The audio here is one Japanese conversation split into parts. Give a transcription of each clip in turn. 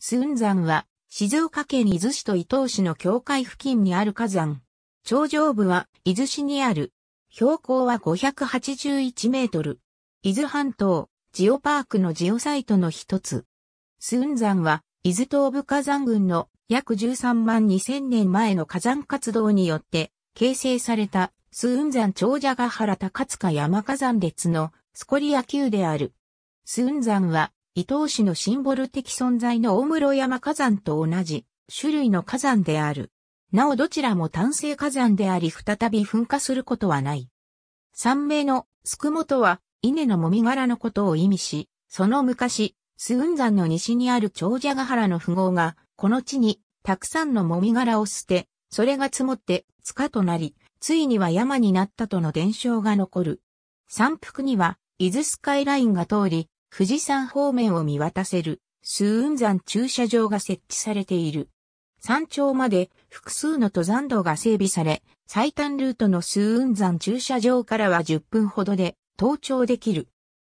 スン山は、静岡県伊豆市と伊東市の境界付近にある火山。頂上部は伊豆市にある。標高は581メートル。伊豆半島、ジオパークのジオサイトの一つ。スン山は、伊豆東部火山群の約13万2000年前の火山活動によって形成されたスウン山長者ヶ原高塚山火山列のスコリア級である。スウン山は伊東市のシンボル的存在の大室山火山と同じ種類の火山である。なおどちらも単性火山であり再び噴火することはない。三名のすくもとは稲のもみ殻のことを意味し、その昔、スウン山の西にある長者ヶ原の富豪が、この地にたくさんのもみ殻を捨て、それが積もって塚となり、ついには山になったとの伝承が残る。山腹には、伊豆スカイラインが通り、富士山方面を見渡せる、数雲山駐車場が設置されている。山頂まで複数の登山道が整備され、最短ルートの数雲山駐車場からは10分ほどで登頂できる。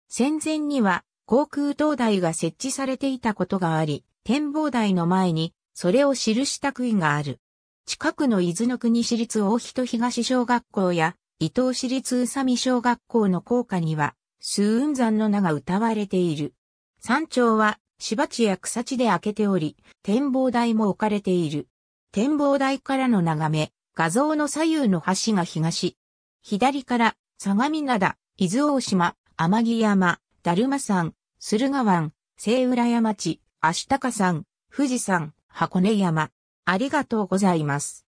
戦前には航空灯台が設置されていたことがあり、展望台の前にそれを記した杭がある。近くの伊豆の国市立大人東小学校や伊東市立宇佐美小学校の校歌には数雲山の名が歌われている。山頂は芝地や草地で開けており、展望台も置かれている。展望台からの眺め、画像の左右の橋が東。左から、相模灘、伊豆大島、天城山、だるま山、駿河湾、西浦山地、足高山、富士山、箱根山。ありがとうございます。